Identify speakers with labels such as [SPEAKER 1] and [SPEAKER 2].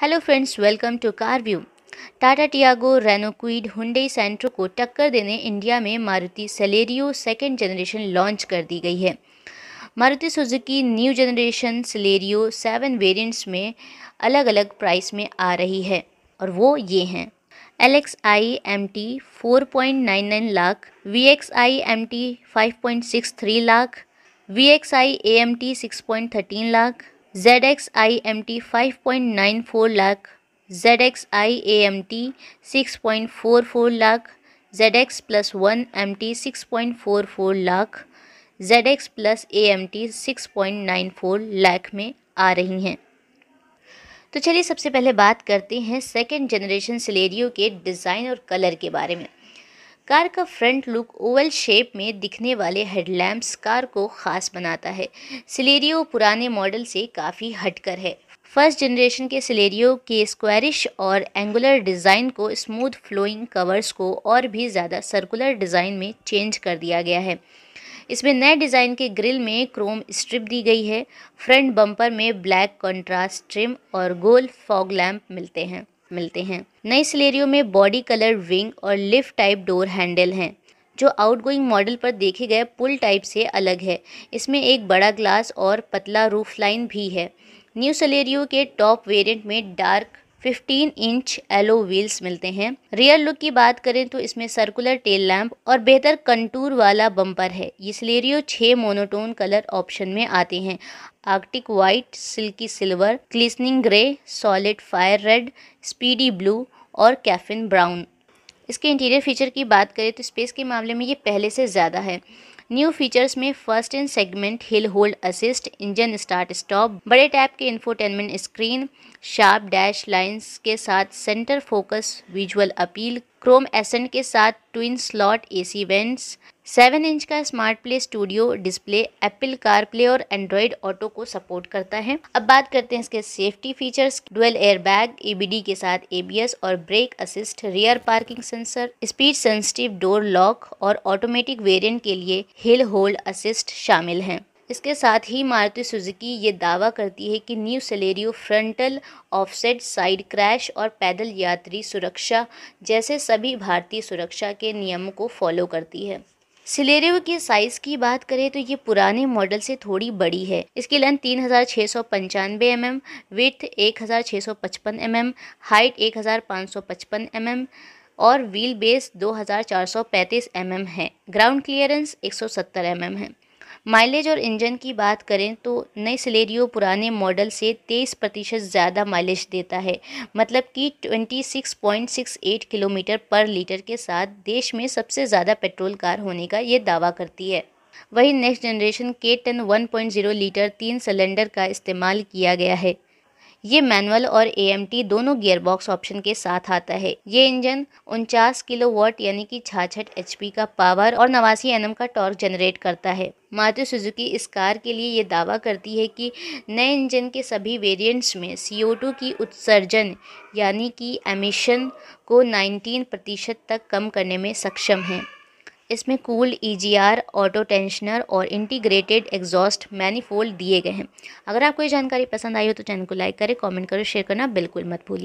[SPEAKER 1] hello friends welcome to car view Tata Tiago Renault Kwid Hyundai Santro को टक्कर देने India में Maruti Celerio second generation launch कर दी गई है Maruti Suzuki new generation Celerio seven variants में अलग अलग प्राइस में आ रही है और वो ये हैं L X I M T four point nine nine lakh V X I M T five point six three lakh V X I A M T six point thirteen lakh Z X I M T five point nine four lakh Z X I A M T six point four four lakh Z X plus one M T six point four four lakh Z X plus A M T six point nine four lakh में आ रही हैं तो चलिए सबसे पहले बात करते हैं सेकेंड जनरेशन सिलेरियो के डिज़ाइन और कलर के बारे में कार का फ्रंट लुक ओवल शेप में दिखने वाले हेडलैम्प्स कार को खास बनाता है सिलेरियो पुराने मॉडल से काफ़ी हटकर है फर्स्ट जनरेशन के सिलेरियो के स्क्वायरिश और एंगुलर डिज़ाइन को स्मूथ फ्लोइंग कवर्स को और भी ज़्यादा सर्कुलर डिज़ाइन में चेंज कर दिया गया है इसमें नए डिज़ाइन के ग्रिल में क्रोम स्ट्रिप दी गई है फ्रंट बम्पर में ब्लैक कंट्रास्ट ट्रिम और गोल फॉग लैम्प मिलते हैं मिलते हैं नई सिलेरियो में बॉडी कलर विंग और लिफ्ट टाइप डोर हैंडल हैं जो आउटगोइंग मॉडल पर देखे गए पुल टाइप से अलग है इसमें एक बड़ा ग्लास और पतला रूफ लाइन भी है न्यू सलेरियो के टॉप वेरिएंट में डार्क 15 इंच एलो व्हील्स मिलते हैं रियर लुक की बात करें तो इसमें सर्कुलर टेल लैम्प और बेहतर कंटूर वाला बम्पर है ये सिलेरियो छः मोनोटोन कलर ऑप्शन में आते हैं arctic white silky silver glistening grey solid fire red speedy blue और कैफिन ब्राउन इसके इंटीरियर फीचर की बात करें तो स्पेस के मामले में ये पहले से ज़्यादा है न्यू फीचर्स में first in segment hill hold assist engine start stop बड़े टैप के infotainment screen sharp dash lines के साथ centre focus visual appeal chrome accent के साथ twin slot AC vents seven inch का smart play studio display Apple car play और Android auto को support करता है अब बात करते हैं इसके safety features dual air bag ABD e के साथ एबीएस और brake assist rear parking sensor speed sensitive door lock और ऑटोमेटिक वेरियंट के लिए हिल होल्ड असिस्ट शामिल हैं इसके साथ ही मारुति सुजुकी ये दावा करती है कि new Celerio frontal offset side crash और पैदल यात्री सुरक्षा जैसे सभी भारतीय सुरक्षा के नियमों को फॉलो करती है सिलेरियो के साइज़ की बात करें तो ये पुराने मॉडल से थोड़ी बड़ी है इसकी लेंथ तीन हज़ार छः सौ पंचानवे एम एम विथ एक हज़ार छः सौ पचपन एम एम हाइट एक हज़ार पाँच सौ पचपन एम एम और व्हील बेस दो हज़ार चार सौ पैंतीस एम एम है ग्राउंड क्लियरेंस एक सौ सत्तर एम एम है माइलेज और इंजन की बात करें तो नई सलेरियो पुराने मॉडल से तेईस प्रतिशत ज़्यादा माइलेज देता है मतलब कि 26.68 किलोमीटर पर लीटर के साथ देश में सबसे ज़्यादा पेट्रोल कार होने का ये दावा करती है वहीं नेक्स्ट जनरेशन के टन जीरो लीटर तीन सिलेंडर का इस्तेमाल किया गया है ये मैनुअल और ए दोनों गियरबॉक्स ऑप्शन के साथ आता है ये इंजन उनचास किलो वॉट यानी कि छाछठ एच का पावर और नवासी एन का टॉर्क जनरेट करता है मारुति सुजुकी इस कार के लिए ये दावा करती है कि नए इंजन के सभी वेरिएंट्स में CO2 की उत्सर्जन यानी कि एमिशन को 19 प्रतिशत तक कम करने में सक्षम है इसमें कूल ईजीआर ऑटो टेंशनर और इंटीग्रेटेड एग्जॉस्ट मैनीफोल्ड दिए गए हैं अगर आपको ये जानकारी पसंद आई हो तो चैनल को लाइक करें कमेंट करें शेयर करना बिल्कुल मत भूलिए